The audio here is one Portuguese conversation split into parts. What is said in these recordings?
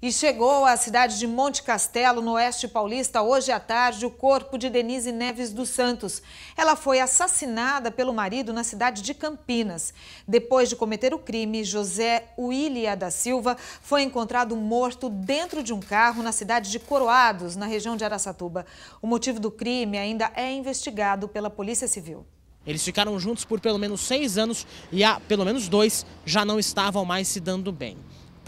E chegou à cidade de Monte Castelo, no oeste paulista, hoje à tarde, o corpo de Denise Neves dos Santos. Ela foi assassinada pelo marido na cidade de Campinas. Depois de cometer o crime, José William da Silva foi encontrado morto dentro de um carro na cidade de Coroados, na região de Araçatuba. O motivo do crime ainda é investigado pela Polícia Civil. Eles ficaram juntos por pelo menos seis anos e há pelo menos dois já não estavam mais se dando bem.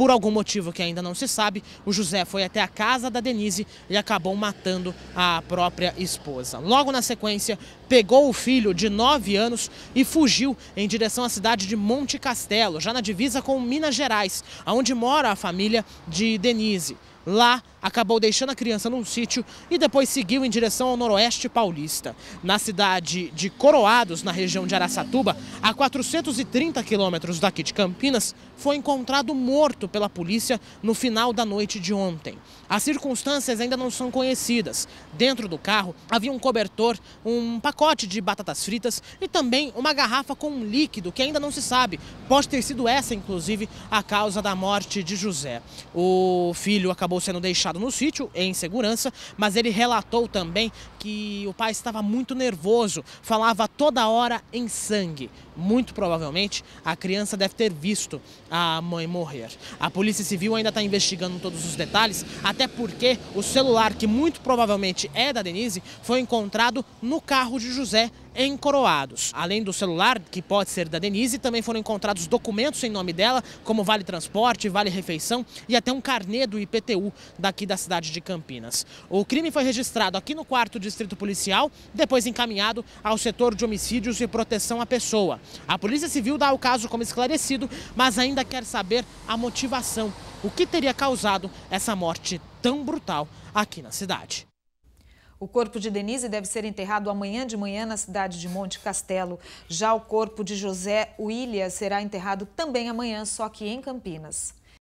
Por algum motivo que ainda não se sabe, o José foi até a casa da Denise e acabou matando a própria esposa. Logo na sequência, pegou o filho de 9 anos e fugiu em direção à cidade de Monte Castelo, já na divisa com Minas Gerais, onde mora a família de Denise lá, acabou deixando a criança num sítio e depois seguiu em direção ao noroeste paulista. Na cidade de Coroados, na região de Araçatuba, a 430 quilômetros daqui de Campinas, foi encontrado morto pela polícia no final da noite de ontem. As circunstâncias ainda não são conhecidas. Dentro do carro havia um cobertor, um pacote de batatas fritas e também uma garrafa com um líquido que ainda não se sabe. Pode ter sido essa, inclusive, a causa da morte de José. O filho acabou acabou sendo deixado no sítio, em segurança, mas ele relatou também que o pai estava muito nervoso, falava toda hora em sangue. Muito provavelmente a criança deve ter visto a mãe morrer. A Polícia Civil ainda está investigando todos os detalhes, até porque o celular, que muito provavelmente é da Denise, foi encontrado no carro de José encoroados. Além do celular, que pode ser da Denise, também foram encontrados documentos em nome dela, como vale transporte, vale refeição e até um carnê do IPTU daqui da cidade de Campinas. O crime foi registrado aqui no quarto distrito policial, depois encaminhado ao setor de homicídios e proteção à pessoa. A Polícia Civil dá o caso como esclarecido, mas ainda quer saber a motivação, o que teria causado essa morte tão brutal aqui na cidade. O corpo de Denise deve ser enterrado amanhã de manhã na cidade de Monte Castelo. Já o corpo de José William será enterrado também amanhã, só que em Campinas.